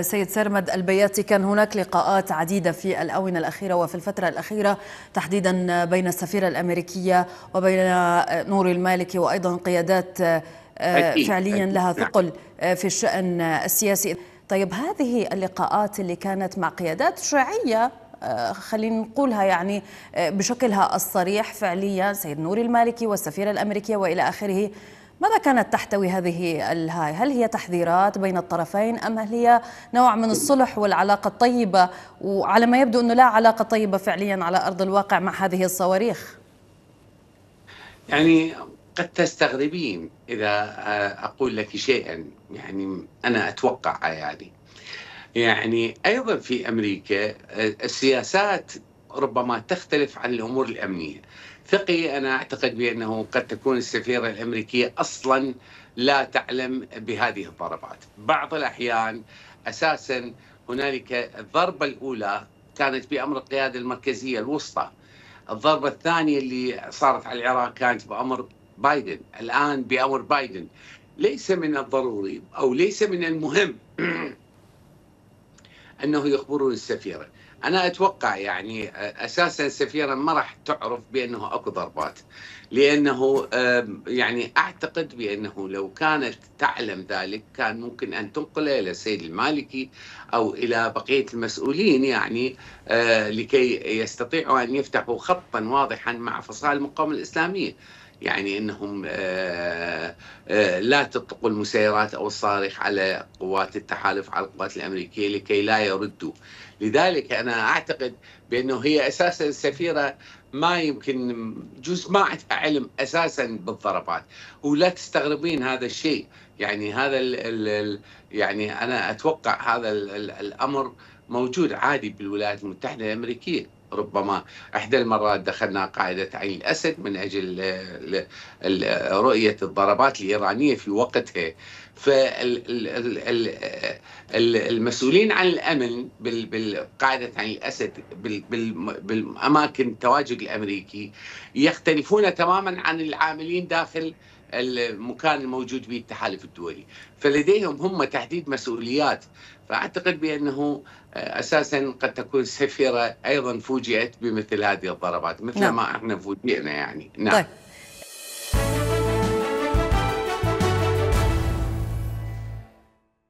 سيد سرمد البياتي كان هناك لقاءات عديدة في الآونة الأخيرة وفي الفترة الأخيرة تحديدا بين السفيرة الأمريكية وبين نور المالكي وأيضا قيادات آه، فعليا لها نعم. ثقل آه، في الشأن السياسي طيب هذه اللقاءات اللي كانت مع قيادات شيعية آه، خلينا نقولها يعني بشكلها الصريح فعليا سيد نور المالكي والسفيرة الأمريكية وإلى آخره ماذا كانت تحتوي هذه الهاي؟ هل هي تحذيرات بين الطرفين أم هل هي نوع من الصلح والعلاقة الطيبة وعلى ما يبدو أنه لا علاقة طيبة فعليا على أرض الواقع مع هذه الصواريخ يعني قد تستغربين إذا أقول لك شيئا يعني أنا أتوقع يعني يعني أيضا في أمريكا السياسات ربما تختلف عن الامور الامنيه. ثقي انا اعتقد بانه قد تكون السفيره الامريكيه اصلا لا تعلم بهذه الضربات. بعض الاحيان اساسا هنالك الضربه الاولى كانت بامر القياده المركزيه الوسطى. الضربه الثانيه اللي صارت على العراق كانت بامر بايدن، الان بامر بايدن. ليس من الضروري او ليس من المهم انه يخبرون السفيره انا اتوقع يعني اساسا السفيره ما راح تعرف بانه اكو ضربات لانه يعني اعتقد بانه لو كانت تعلم ذلك كان ممكن ان تنقله الى السيد المالكي او الى بقيه المسؤولين يعني لكي يستطيعوا ان يفتحوا خطا واضحا مع فصائل المقاومه الاسلاميه يعني انهم آه، آه، لا تطلقوا المسيرات او الصواريخ على قوات التحالف على القوات الامريكيه لكي لا يردوا لذلك انا اعتقد بانه هي اساسا السفيره ما يمكن جزء ما عندها علم اساسا بالضربات ولا تستغربين هذا الشيء يعني هذا الـ الـ يعني انا اتوقع هذا الامر موجود عادي بالولايات المتحده الامريكيه ربما إحدى المرات دخلنا قاعدة عين الأسد من أجل رؤية الضربات الإيرانية في وقتها فالمسؤولين عن الأمن بالقاعدة عين الأسد بالأماكن التواجد الأمريكي يختلفون تماما عن العاملين داخل المكان الموجود به التحالف الدولي فلديهم هم تحديد مسؤوليات فأعتقد بأنه آه، أساسا قد تكون السفيرة أيضا فوجئت بمثل هذه الضربات مثل نعم. ما احنا فوجئنا يعني نعم طيب.